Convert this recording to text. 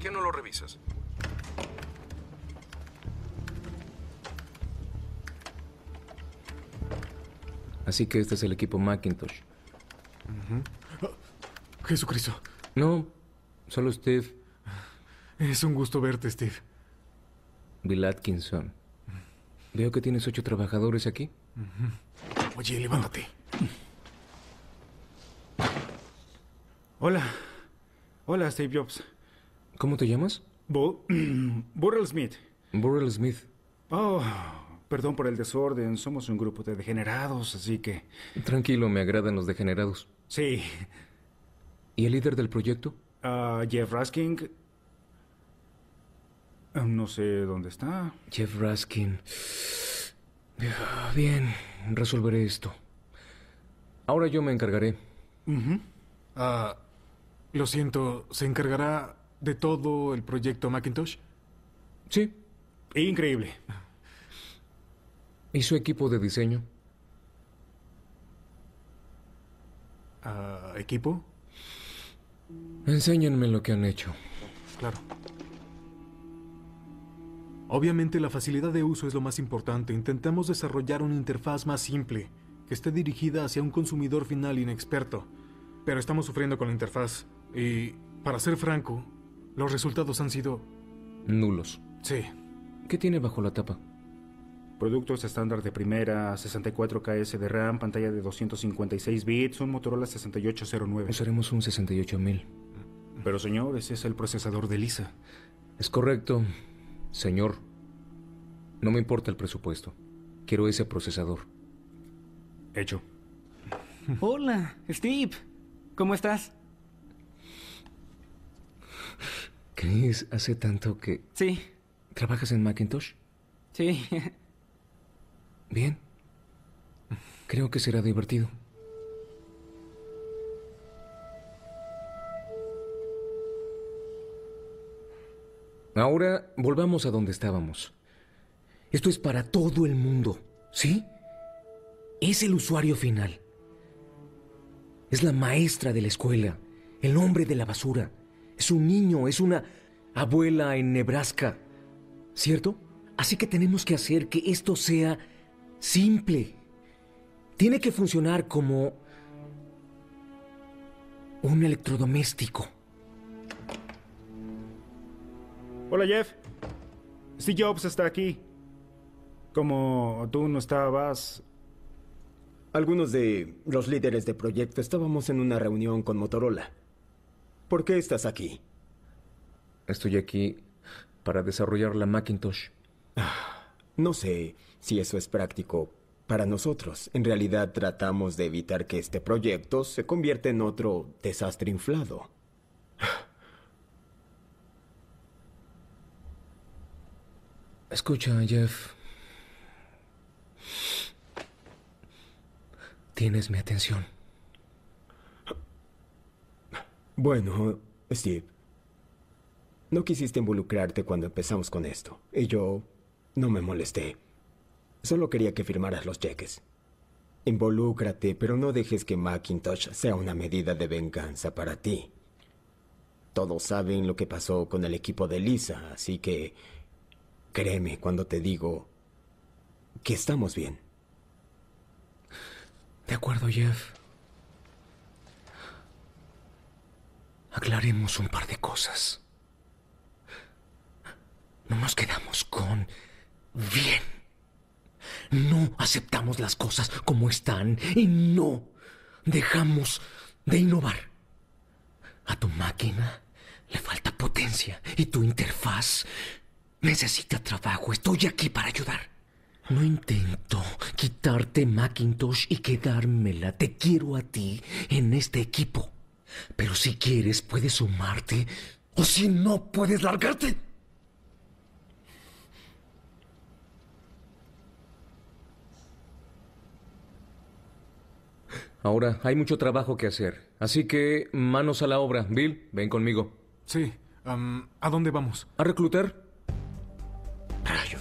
qué no lo revisas? Así que este es el equipo Macintosh. Oh, Jesucristo. No, solo Steve. Es un gusto verte, Steve. Bill Atkinson. Veo que tienes ocho trabajadores aquí. Oye, levántate. Mm. Hola. Hola, Steve Jobs. ¿Cómo te llamas? Bo Burrell Smith. Burrell Smith. Oh, perdón por el desorden. Somos un grupo de degenerados, así que... Tranquilo, me agradan los degenerados. Sí. ¿Y el líder del proyecto? Ah, Jeff Raskin. Ah, no sé dónde está. Jeff Raskin. Bien, resolveré esto. Ahora yo me encargaré. Ah, lo siento, ¿se encargará de todo el proyecto Macintosh? Sí. Increíble. ¿Y su equipo de diseño? Ah, ¿Equipo? Enséñenme lo que han hecho. Claro. Obviamente la facilidad de uso es lo más importante. Intentamos desarrollar una interfaz más simple, que esté dirigida hacia un consumidor final inexperto. Pero estamos sufriendo con la interfaz. Y, para ser franco, los resultados han sido... Nulos. Sí. ¿Qué tiene bajo la tapa? Productos estándar de primera, 64 KS de RAM, pantalla de 256 bits, un Motorola 6809. Usaremos un 68000. Pero señor, ese es el procesador de Lisa. Es correcto, señor. No me importa el presupuesto. Quiero ese procesador. Hecho. Hola, Steve. ¿Cómo estás? Chris, hace tanto que... Sí. ¿Trabajas en Macintosh? Sí. Bien. Creo que será divertido. Ahora volvamos a donde estábamos. Esto es para todo el mundo, ¿sí? Es el usuario final. Es la maestra de la escuela, el hombre de la basura. Es un niño, es una abuela en Nebraska, ¿cierto? Así que tenemos que hacer que esto sea simple. Tiene que funcionar como un electrodoméstico. Hola Jeff. Steve Jobs está aquí. Como tú no estabas... Algunos de los líderes de proyecto estábamos en una reunión con Motorola. ¿Por qué estás aquí? Estoy aquí para desarrollar la Macintosh. Ah, no sé si eso es práctico para nosotros. En realidad tratamos de evitar que este proyecto se convierta en otro desastre inflado. Escucha, Jeff. Tienes mi atención. Bueno, Steve. No quisiste involucrarte cuando empezamos con esto, y yo no me molesté. Solo quería que firmaras los cheques. Involúcrate, pero no dejes que Macintosh sea una medida de venganza para ti. Todos saben lo que pasó con el equipo de Lisa, así que créeme cuando te digo que estamos bien. De acuerdo, Jeff. Aclaremos un par de cosas no nos quedamos con bien. No aceptamos las cosas como están y no dejamos de innovar. A tu máquina le falta potencia y tu interfaz necesita trabajo. Estoy aquí para ayudar. No intento quitarte Macintosh y quedármela. Te quiero a ti en este equipo. Pero si quieres, puedes sumarte. O si no, puedes largarte. Ahora, hay mucho trabajo que hacer. Así que manos a la obra. Bill, ven conmigo. Sí. ¿A dónde vamos? A reclutar. yo.